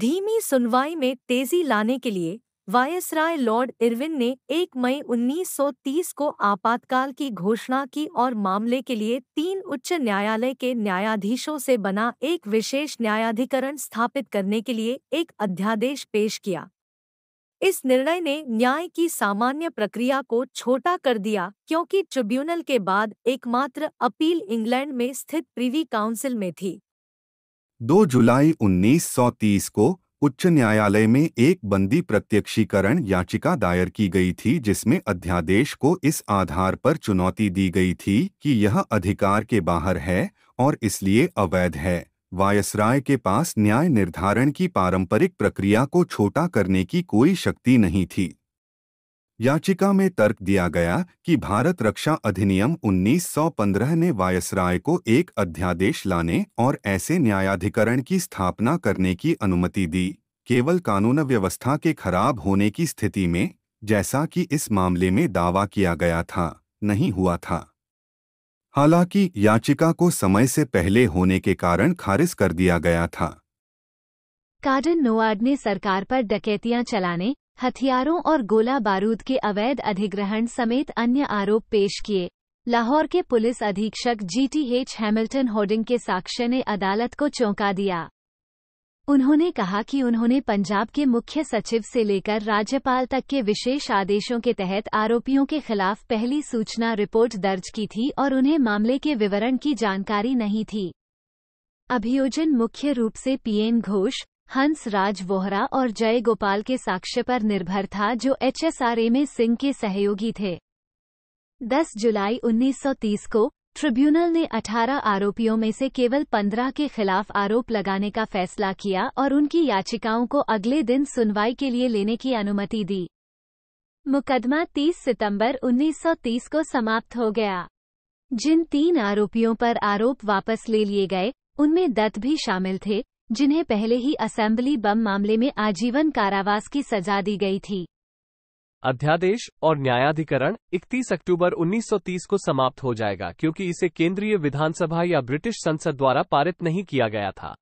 धीमी सुनवाई में तेजी लाने के लिए वायसराय लॉर्ड इरविन ने 1 मई 1930 को आपातकाल की घोषणा की और मामले के लिए तीन उच्च न्यायालय के न्यायाधीशों से बना एक विशेष न्यायाधिकरण स्थापित करने के लिए एक अध्यादेश पेश किया इस निर्णय ने न्याय की सामान्य प्रक्रिया को छोटा कर दिया क्योंकि ट्रिब्यूनल के बाद एकमात्र अपील इंग्लैंड में स्थित प्रिवी काउंसिल में थी 2 जुलाई 1930 को उच्च न्यायालय में एक बंदी प्रत्यक्षीकरण याचिका दायर की गई थी जिसमें अध्यादेश को इस आधार पर चुनौती दी गई थी कि यह अधिकार के बाहर है और इसलिए अवैध है वायसराय के पास न्याय निर्धारण की पारंपरिक प्रक्रिया को छोटा करने की कोई शक्ति नहीं थी याचिका में तर्क दिया गया कि भारत रक्षा अधिनियम 1915 ने वायसराय को एक अध्यादेश लाने और ऐसे न्यायाधिकरण की स्थापना करने की अनुमति दी केवल कानून व्यवस्था के खराब होने की स्थिति में जैसा कि इस मामले में दावा किया गया था नहीं हुआ था हालांकि याचिका को समय से पहले होने के कारण खारिज कर दिया गया था कार्डन नोआर्ड ने सरकार पर डकैतियां चलाने हथियारों और गोला बारूद के अवैध अधिग्रहण समेत अन्य आरोप पेश किए लाहौर के पुलिस अधीक्षक जीटीएच हैमिल्टन होर्डिंग के साक्ष्य ने अदालत को चौंका दिया उन्होंने कहा कि उन्होंने पंजाब के मुख्य सचिव से लेकर राज्यपाल तक के विशेष आदेशों के तहत आरोपियों के खिलाफ पहली सूचना रिपोर्ट दर्ज की थी और उन्हें मामले के विवरण की जानकारी नहीं थी अभियोजन मुख्य रूप से पीएन घोष हंस राज वोहरा और जय गोपाल के साक्ष्य पर निर्भर था जो एचएसआरए में सिंह के सहयोगी थे 10 जुलाई 1930 को ट्रिब्यूनल ने 18 आरोपियों में से केवल 15 के खिलाफ आरोप लगाने का फैसला किया और उनकी याचिकाओं को अगले दिन सुनवाई के लिए लेने की अनुमति दी मुकदमा 30 सितंबर 1930 को समाप्त हो गया जिन तीन आरोपियों पर आरोप वापस ले लिए गए उनमें दत्त भी शामिल थे जिन्हें पहले ही असेंबली बम मामले में आजीवन कारावास की सजा दी गई थी अध्यादेश और न्यायाधिकरण 31 अक्टूबर 1930 को समाप्त हो जाएगा क्योंकि इसे केंद्रीय विधानसभा या ब्रिटिश संसद द्वारा पारित नहीं किया गया था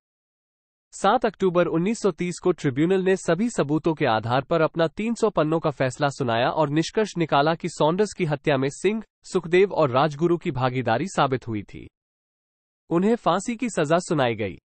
7 अक्टूबर 1930 को ट्रिब्यूनल ने सभी सबूतों के आधार पर अपना 300 पन्नों का फैसला सुनाया और निष्कर्ष निकाला कि सॉन्डर्स की हत्या में सिंह सुखदेव और राजगुरु की भागीदारी साबित हुई थी उन्हें फांसी की सजा सुनाई गई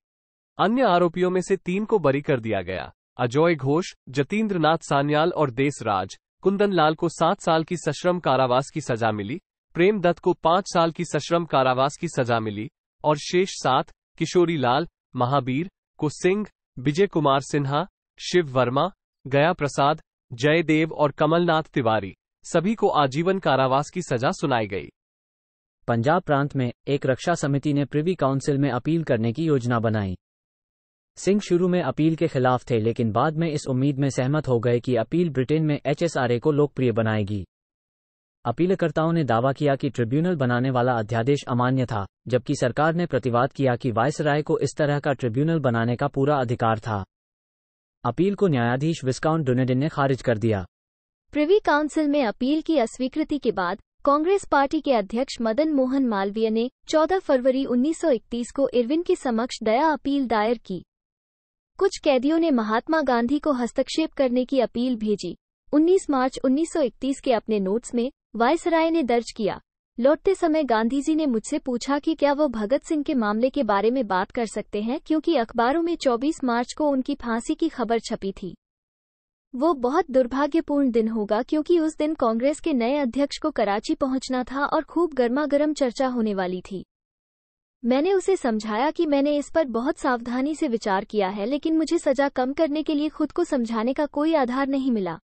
अन्य आरोपियों में से तीन को बरी कर दिया गया अजोय घोष जतीन्द्र नाथ सान्याल और देसराज कुंदन लाल को सात साल की सश्रम कारावास की सजा मिली प्रेम दत्त को पांच साल की सश्रम कारावास की सजा मिली और शेष सात किशोरी लाल महावीर को सिंह विजय कुमार सिन्हा शिव वर्मा गया प्रसाद जयदेव और कमलनाथ तिवारी सभी को आजीवन कारावास की सजा सुनाई गई पंजाब प्रांत में एक रक्षा समिति ने प्रिवी काउंसिल में अपील करने की योजना बनाई सिंह शुरू में अपील के खिलाफ थे लेकिन बाद में इस उम्मीद में सहमत हो गए कि अपील ब्रिटेन में एचएसआरए को लोकप्रिय बनाएगी अपीलकर्ताओं ने दावा किया कि ट्रिब्यूनल बनाने वाला अध्यादेश अमान्य था जबकि सरकार ने प्रतिवाद किया कि वायसराय को इस तरह का ट्रिब्यूनल बनाने का पूरा अधिकार था अपील को न्यायाधीश विस्काउंट डोनेडिन ने खारिज कर दिया प्रिवी काउंसिल में अपील की अस्वीकृति के बाद कांग्रेस पार्टी के अध्यक्ष मदन मोहन मालवीय ने 14 फरवरी 1931 को इरविन के समक्ष दया अपील दायर की कुछ कैदियों ने महात्मा गांधी को हस्तक्षेप करने की अपील भेजी 19 मार्च 1931 के अपने नोट्स में वायसराय ने दर्ज किया लौटते समय गांधी जी ने मुझसे पूछा कि क्या वो भगत सिंह के मामले के बारे में बात कर सकते हैं क्योंकि अखबारों में 24 मार्च को उनकी फांसी की खबर छपी थी वो बहुत दुर्भाग्यपूर्ण दिन होगा क्योंकि उस दिन कांग्रेस के नए अध्यक्ष को कराची पहुंचना था और खूब गर्मागर्म चर्चा होने वाली थी मैंने उसे समझाया कि मैंने इस पर बहुत सावधानी से विचार किया है लेकिन मुझे सजा कम करने के लिए खुद को समझाने का कोई आधार नहीं मिला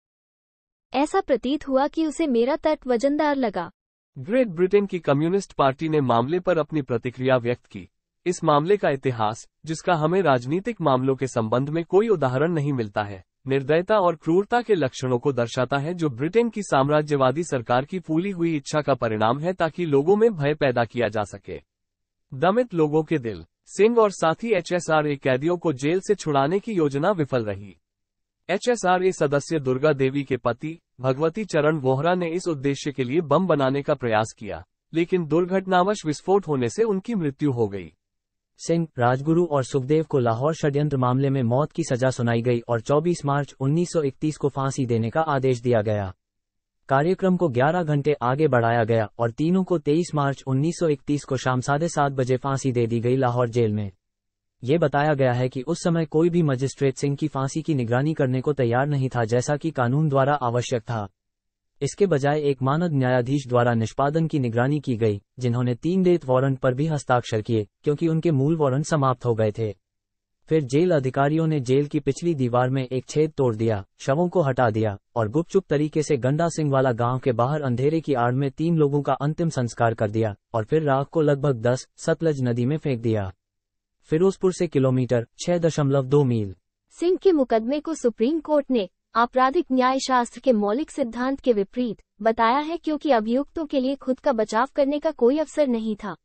ऐसा प्रतीत हुआ कि उसे मेरा तट वजनदार लगा ग्रेट ब्रिटेन की कम्युनिस्ट पार्टी ने मामले पर अपनी प्रतिक्रिया व्यक्त की इस मामले का इतिहास जिसका हमें राजनीतिक मामलों के संबंध में कोई उदाहरण नहीं मिलता है निर्दयता और क्रूरता के लक्षणों को दर्शाता है जो ब्रिटेन की साम्राज्यवादी सरकार की फूली हुई इच्छा का परिणाम है ताकि लोगों में भय पैदा किया जा सके दमित लोगों के दिल सिंह और साथी एचएसआरए कैदियों को जेल से छुड़ाने की योजना विफल रही एचएसआरए सदस्य दुर्गा देवी के पति भगवती चरण वोहरा ने इस उद्देश्य के लिए बम बनाने का प्रयास किया लेकिन दुर्घटनावश विस्फोट होने से उनकी मृत्यु हो गई सिंह राजगुरु और सुखदेव को लाहौर षड्यंत्र मामले में मौत की सजा सुनाई गई और 24 मार्च 1931 को फांसी देने का आदेश दिया गया कार्यक्रम को 11 घंटे आगे बढ़ाया गया और तीनों को 23 मार्च 1931 को शाम साढ़े सात बजे फांसी दे दी गई लाहौर जेल में ये बताया गया है कि उस समय कोई भी मजिस्ट्रेट सिंह की फांसी की निगरानी करने को तैयार नहीं था जैसा कि कानून द्वारा आवश्यक था इसके बजाय एक मानद न्यायाधीश द्वारा निष्पादन की निगरानी की गई जिन्होंने तीन डेथ वारंट पर भी हस्ताक्षर किए क्योंकि उनके मूल वारंट समाप्त हो गए थे फिर जेल अधिकारियों ने जेल की पिछली दीवार में एक छेद तोड़ दिया शवों को हटा दिया और गुपचुप तरीके से गंडा सिंह वाला गांव के बाहर अंधेरे की आड़ में तीन लोगों का अंतिम संस्कार कर दिया और फिर राग को लगभग दस सतलज नदी में फेंक दिया फिरोजपुर से किलोमीटर छह दशमलव दो मील सिंह के मुकदमे को सुप्रीम कोर्ट ने आपराधिक न्याय शास्त्र के मौलिक सिद्धांत के विपरीत बताया है क्योंकि अभियुक्तों के लिए खुद का बचाव करने का कोई अवसर नहीं था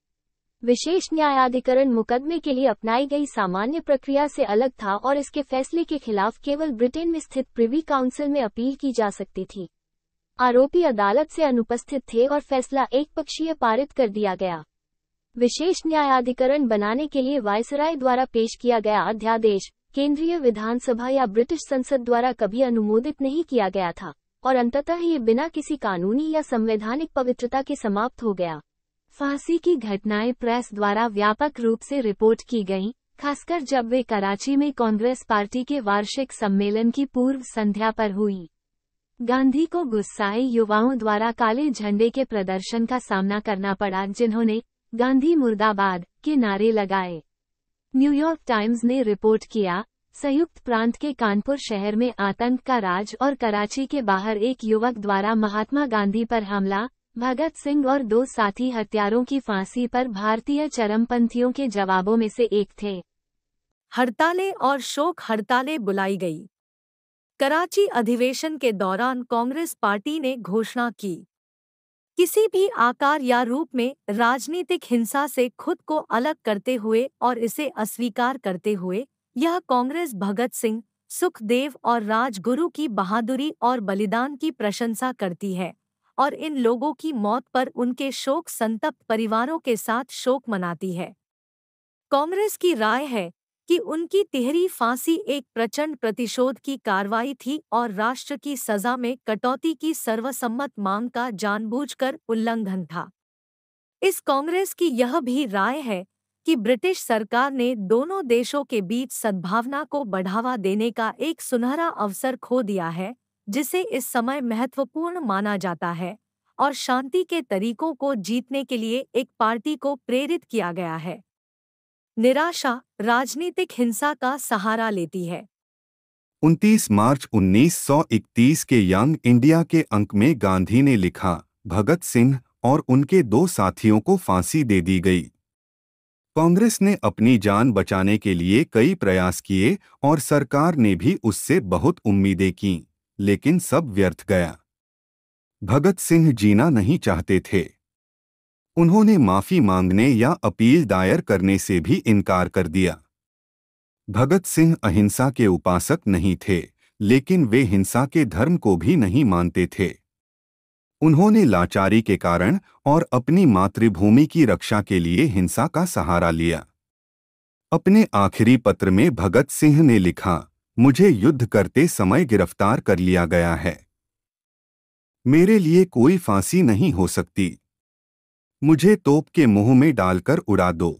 विशेष न्यायाधिकरण मुकदमे के लिए अपनाई गई सामान्य प्रक्रिया से अलग था और इसके फैसले के खिलाफ केवल ब्रिटेन में स्थित प्रिवी काउंसिल में अपील की जा सकती थी आरोपी अदालत से अनुपस्थित थे और फैसला एक पक्षीय पारित कर दिया गया विशेष न्यायाधिकरण बनाने के लिए वायसराय द्वारा पेश किया गया अध्यादेश केंद्रीय विधानसभा या ब्रिटिश संसद द्वारा कभी अनुमोदित नहीं किया गया था और अंततः ये बिना किसी कानूनी या संवैधानिक पवित्रता के समाप्त हो गया फांसी की घटनाएं प्रेस द्वारा व्यापक रूप से रिपोर्ट की गईं, खासकर जब वे कराची में कांग्रेस पार्टी के वार्षिक सम्मेलन की पूर्व संध्या पर हुई गांधी को गुस्साए युवाओं द्वारा काले झंडे के प्रदर्शन का सामना करना पड़ा जिन्होंने गांधी मुर्दाबाद के नारे लगाए न्यूयॉर्क टाइम्स ने रिपोर्ट किया संयुक्त प्रांत के कानपुर शहर में आतंक का राज और कराची के बाहर एक युवक द्वारा महात्मा गांधी पर हमला भगत सिंह और दो साथी हत्यारों की फांसी पर भारतीय चरमपंथियों के जवाबों में से एक थे हड़तालें और शोक हड़तालें बुलाई गई कराची अधिवेशन के दौरान कांग्रेस पार्टी ने घोषणा की किसी भी आकार या रूप में राजनीतिक हिंसा से खुद को अलग करते हुए और इसे अस्वीकार करते हुए यह कांग्रेस भगत सिंह सुखदेव और राजगुरु की बहादुरी और बलिदान की प्रशंसा करती है और इन लोगों की मौत पर उनके शोक संतप्त परिवारों के साथ शोक मनाती है कांग्रेस की राय है कि उनकी तिहरी फांसी एक प्रचंड प्रतिशोध की कार्रवाई थी और राष्ट्र की सजा में कटौती की सर्वसम्मत मांग का जानबूझकर उल्लंघन था इस कांग्रेस की यह भी राय है कि ब्रिटिश सरकार ने दोनों देशों के बीच सद्भावना को बढ़ावा देने का एक सुनहरा अवसर खो दिया है जिसे इस समय महत्वपूर्ण माना जाता है और शांति के तरीकों को जीतने के लिए एक पार्टी को प्रेरित किया गया है निराशा राजनीतिक हिंसा का सहारा लेती है 29 मार्च 1931 के यंग इंडिया के अंक में गांधी ने लिखा भगत सिंह और उनके दो साथियों को फांसी दे दी गई कांग्रेस ने अपनी जान बचाने के लिए कई प्रयास किए और सरकार ने भी उससे बहुत उम्मीदें कीं लेकिन सब व्यर्थ गया भगत सिंह जीना नहीं चाहते थे उन्होंने माफी मांगने या अपील दायर करने से भी इनकार कर दिया भगत सिंह अहिंसा के उपासक नहीं थे लेकिन वे हिंसा के धर्म को भी नहीं मानते थे उन्होंने लाचारी के कारण और अपनी मातृभूमि की रक्षा के लिए हिंसा का सहारा लिया अपने आखिरी पत्र में भगत सिंह ने लिखा मुझे युद्ध करते समय गिरफ्तार कर लिया गया है मेरे लिए कोई फांसी नहीं हो सकती मुझे तोप के मुंह में डालकर उड़ा दो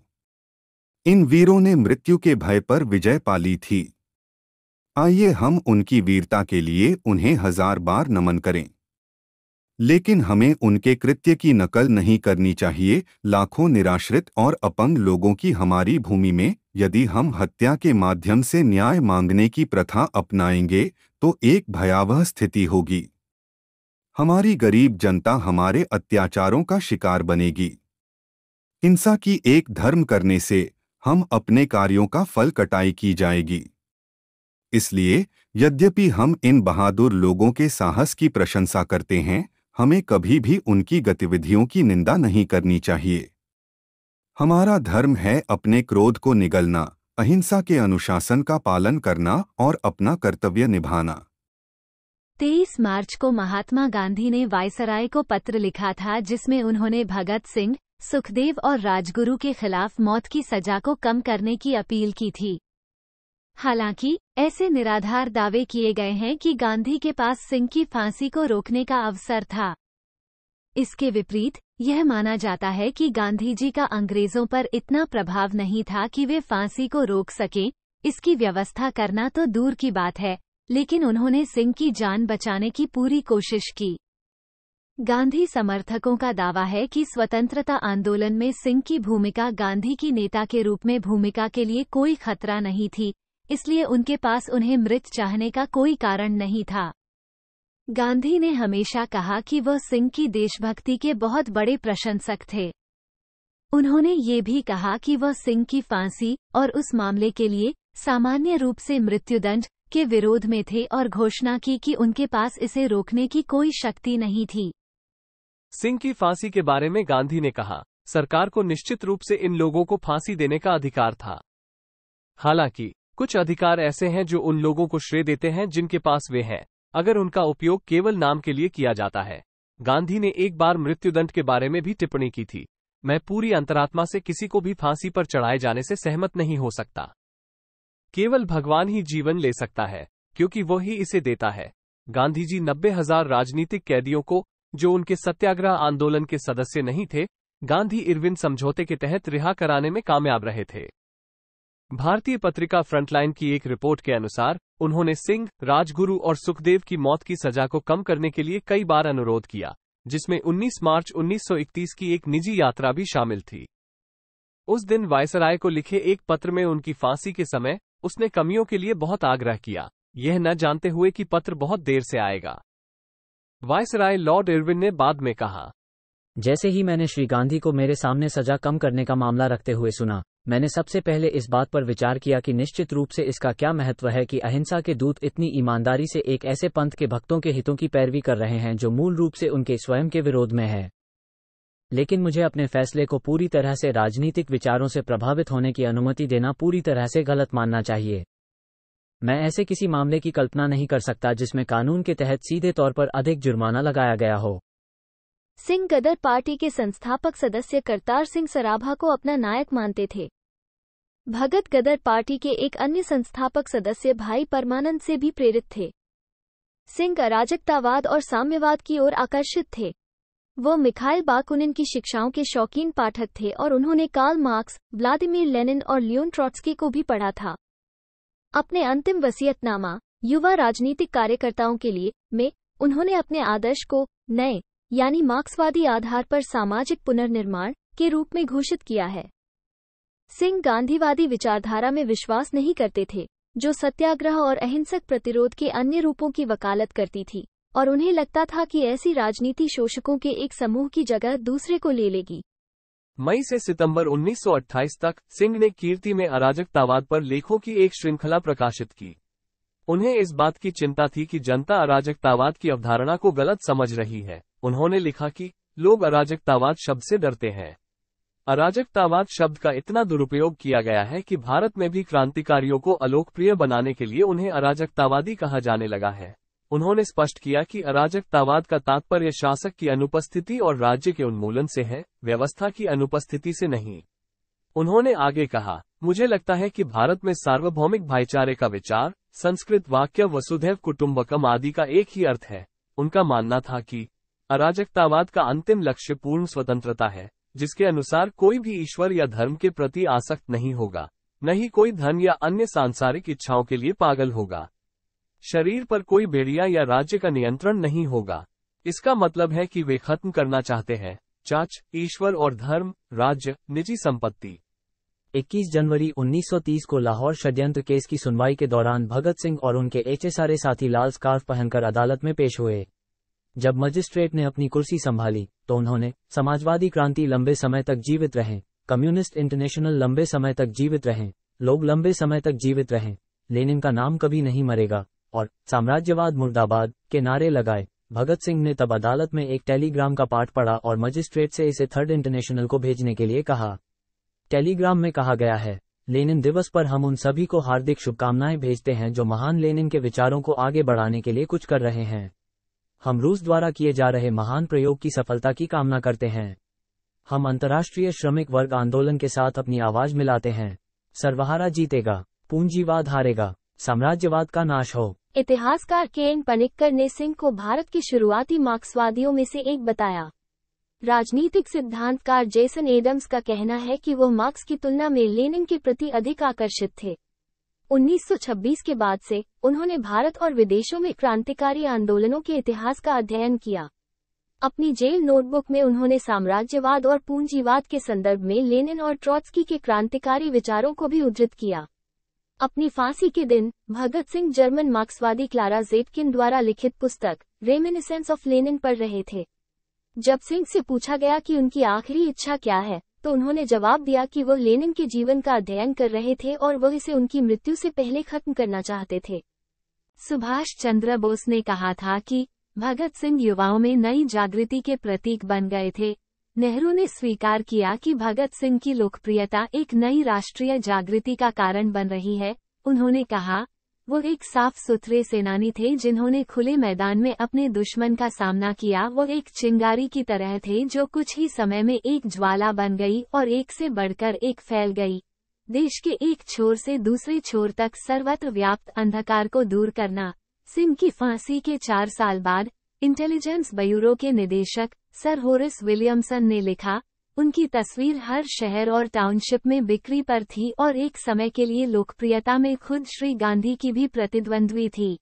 इन वीरों ने मृत्यु के भय पर विजय पाली थी आइए हम उनकी वीरता के लिए उन्हें हजार बार नमन करें लेकिन हमें उनके कृत्य की नकल नहीं करनी चाहिए लाखों निराश्रित और अपंग लोगों की हमारी भूमि में यदि हम हत्या के माध्यम से न्याय मांगने की प्रथा अपनाएंगे तो एक भयावह स्थिति होगी हमारी गरीब जनता हमारे अत्याचारों का शिकार बनेगी हिंसा की एक धर्म करने से हम अपने कार्यों का फल कटाई की जाएगी इसलिए यद्यपि हम इन बहादुर लोगों के साहस की प्रशंसा करते हैं हमें कभी भी उनकी गतिविधियों की निंदा नहीं करनी चाहिए हमारा धर्म है अपने क्रोध को निगलना अहिंसा के अनुशासन का पालन करना और अपना कर्तव्य निभाना तेईस मार्च को महात्मा गांधी ने वायसराय को पत्र लिखा था जिसमें उन्होंने भगत सिंह सुखदेव और राजगुरु के खिलाफ मौत की सजा को कम करने की अपील की थी हालांकि ऐसे निराधार दावे किए गए हैं कि गांधी के पास सिंह की फांसी को रोकने का अवसर था इसके विपरीत यह माना जाता है कि गांधी जी का अंग्रेजों पर इतना प्रभाव नहीं था कि वे फांसी को रोक सकें इसकी व्यवस्था करना तो दूर की बात है लेकिन उन्होंने सिंह की जान बचाने की पूरी कोशिश की गांधी समर्थकों का दावा है कि स्वतंत्रता आंदोलन में सिंह की भूमिका गांधी की नेता के रूप में भूमिका के लिए कोई खतरा नहीं थी इसलिए उनके पास उन्हें मृत चाहने का कोई कारण नहीं था गांधी ने हमेशा कहा कि वह सिंह की देशभक्ति के बहुत बड़े प्रशंसक थे उन्होंने ये भी कहा कि वह सिंह की फांसी और उस मामले के लिए सामान्य रूप से मृत्युदंड के विरोध में थे और घोषणा की कि उनके पास इसे रोकने की कोई शक्ति नहीं थी सिंह की फांसी के बारे में गांधी ने कहा सरकार को निश्चित रूप से इन लोगों को फांसी देने का अधिकार था हालांकि कुछ अधिकार ऐसे हैं जो उन लोगों को श्रेय देते हैं जिनके पास वे हैं अगर उनका उपयोग केवल नाम के लिए किया जाता है गांधी ने एक बार मृत्युदंड के बारे में भी टिप्पणी की थी मैं पूरी अंतरात्मा से किसी को भी फांसी पर चढ़ाए जाने से सहमत नहीं हो सकता केवल भगवान ही जीवन ले सकता है क्योंकि वो ही इसे देता है गांधी जी नब्बे हजार राजनीतिक कैदियों को जो उनके सत्याग्रह आंदोलन के सदस्य नहीं थे गांधी इरविन समझौते के तहत रिहा कराने में कामयाब रहे थे भारतीय पत्रिका फ्रंटलाइन की एक रिपोर्ट के अनुसार उन्होंने सिंह राजगुरु और सुखदेव की मौत की सजा को कम करने के लिए कई बार अनुरोध किया जिसमें 19 मार्च 1931 की एक निजी यात्रा भी शामिल थी उस दिन वायसराय को लिखे एक पत्र में उनकी फांसी के समय उसने कमियों के लिए बहुत आग्रह किया यह न जानते हुए कि पत्र बहुत देर से आएगा वायसराय लॉर्ड इरविन ने बाद में कहा जैसे ही मैंने श्री गांधी को मेरे सामने सजा कम करने का मामला रखते हुए सुना मैंने सबसे पहले इस बात पर विचार किया कि निश्चित रूप से इसका क्या महत्व है कि अहिंसा के दूत इतनी ईमानदारी से एक ऐसे पंथ के भक्तों के हितों की पैरवी कर रहे हैं जो मूल रूप से उनके स्वयं के विरोध में है लेकिन मुझे अपने फैसले को पूरी तरह से राजनीतिक विचारों से प्रभावित होने की अनुमति देना पूरी तरह से गलत मानना चाहिए मैं ऐसे किसी मामले की कल्पना नहीं कर सकता जिसमें कानून के तहत सीधे तौर पर अधिक जुर्माना लगाया गया हो सिंह गदर पार्टी के संस्थापक सदस्य करतार सिंह सराभा को अपना नायक मानते थे भगत गदर पार्टी के एक अन्य संस्थापक सदस्य भाई परमानंद से भी प्रेरित थे सिंह अराजकतावाद और साम्यवाद की ओर आकर्षित थे वो मिखाइल बाकुनिन की शिक्षाओं के शौकीन पाठक थे और उन्होंने कार्ल मार्क्स व्लादिमीर लेनिन और लियोन ट्रॉट्सकी को भी पढ़ा था अपने अंतिम वसीयतनामा युवा राजनीतिक कार्यकर्ताओं के लिए में उन्होंने अपने आदर्श को नए यानी मार्क्सवादी आधार पर सामाजिक पुनर्निर्माण के रूप में घोषित किया है सिंह गांधीवादी विचारधारा में विश्वास नहीं करते थे जो सत्याग्रह और अहिंसक प्रतिरोध के अन्य रूपों की वकालत करती थी और उन्हें लगता था कि ऐसी राजनीति शोषकों के एक समूह की जगह दूसरे को ले लेगी मई से सितंबर 1928 तक सिंह ने कीर्ति में अराजकतावाद पर लेखों की एक श्रृंखला प्रकाशित की उन्हें इस बात की चिंता थी कि जनता अराजकतावाद की अवधारणा को गलत समझ रही है उन्होंने लिखा कि लोग अराजकतावाद शब्द से डरते हैं अराजकतावाद शब्द का इतना दुरुपयोग किया गया है कि भारत में भी क्रांतिकारियों को अलोकप्रिय बनाने के लिए उन्हें अराजकतावादी कहा जाने लगा है उन्होंने स्पष्ट किया कि अराजकतावाद का तात्पर्य शासक की अनुपस्थिति और राज्य के उन्मूलन से है व्यवस्था की अनुपस्थिति से नहीं उन्होंने आगे कहा मुझे लगता है कि भारत में सार्वभौमिक भाईचारे का विचार संस्कृत वाक्य वसुधैव कुटुम्बकम आदि का एक ही अर्थ है उनका मानना था कि अराजकतावाद का अंतिम लक्ष्य पूर्ण स्वतंत्रता है जिसके अनुसार कोई भी ईश्वर या धर्म के प्रति आसक्त नहीं होगा न ही कोई धन या अन्य सांसारिक इच्छाओं के लिए पागल होगा शरीर पर कोई बेड़िया या राज्य का नियंत्रण नहीं होगा इसका मतलब है कि वे खत्म करना चाहते हैं चाच ईश्वर और धर्म राज्य निजी संपत्ति 21 जनवरी 1930 को लाहौर षड्यंत्र केस की सुनवाई के दौरान भगत सिंह और उनके एचएसआरए साथी लाल स्कार्फ पहनकर अदालत में पेश हुए जब मजिस्ट्रेट ने अपनी कुर्सी संभाली तो उन्होंने समाजवादी क्रांति लंबे समय तक जीवित रहे कम्युनिस्ट इंटरनेशनल लंबे समय तक जीवित रहे लोग लंबे समय तक जीवित रहे लेनिन का नाम कभी नहीं मरेगा और साम्राज्यवाद मुर्दाबाद के नारे लगाए भगत सिंह ने तब अदालत में एक टेलीग्राम का पाठ पढ़ा और मजिस्ट्रेट से इसे थर्ड इंटरनेशनल को भेजने के लिए कहा टेलीग्राम में कहा गया है लेनिन दिवस पर हम उन सभी को हार्दिक शुभकामनाएं भेजते हैं जो महान लेनिन के विचारों को आगे बढ़ाने के लिए कुछ कर रहे हैं हम रूस द्वारा किए जा रहे महान प्रयोग की सफलता की कामना करते हैं हम अंतर्राष्ट्रीय श्रमिक वर्ग आंदोलन के साथ अपनी आवाज मिलाते हैं सर्वहारा जीतेगा पूंजीवाद हारेगा साम्राज्यवाद का नाश हो इतिहासकार के एन पनिक्कर ने सिंह को भारत के शुरुआती मार्क्सवादियों में से एक बताया राजनीतिक सिद्धांतकार जेसन एडम्स का कहना है कि वो मार्क्स की तुलना में लेनिन के प्रति अधिक आकर्षित थे 1926 के बाद से उन्होंने भारत और विदेशों में क्रांतिकारी आंदोलनों के इतिहास का अध्ययन किया अपनी जेल नोटबुक में उन्होंने साम्राज्यवाद और पूंजीवाद के संदर्भ में लेनिन और ट्रॉट्सकी के क्रांतिकारी विचारों को भी उद्धृत किया अपनी फांसी के दिन भगत सिंह जर्मन मार्क्सवादी क्लारा जेटकिन द्वारा लिखित पुस्तक रेमिनिसेंस ऑफ लेनिन पढ़ रहे थे जब सिंह से पूछा गया कि उनकी आखिरी इच्छा क्या है तो उन्होंने जवाब दिया कि वह लेनिन के जीवन का अध्ययन कर रहे थे और वह इसे उनकी मृत्यु से पहले खत्म करना चाहते थे सुभाष चंद्र बोस ने कहा था कि भगत सिंह युवाओं में नई जागृति के प्रतीक बन गए थे नेहरू ने स्वीकार किया कि भगत सिंह की लोकप्रियता एक नई राष्ट्रीय जागृति का कारण बन रही है उन्होंने कहा वो एक साफ सुथरे सेनानी थे जिन्होंने खुले मैदान में अपने दुश्मन का सामना किया वो एक चिंगारी की तरह थे जो कुछ ही समय में एक ज्वाला बन गई और एक से बढ़कर एक फैल गई देश के एक छोर से दूसरे छोर तक सर्वत्र व्याप्त अंधकार को दूर करना सिंह की फांसी के चार साल बाद इंटेलिजेंस ब्यूरो के निदेशक सर होरिस विलियमसन ने लिखा उनकी तस्वीर हर शहर और टाउनशिप में बिक्री पर थी और एक समय के लिए लोकप्रियता में खुद श्री गांधी की भी प्रतिद्वंद्वी थी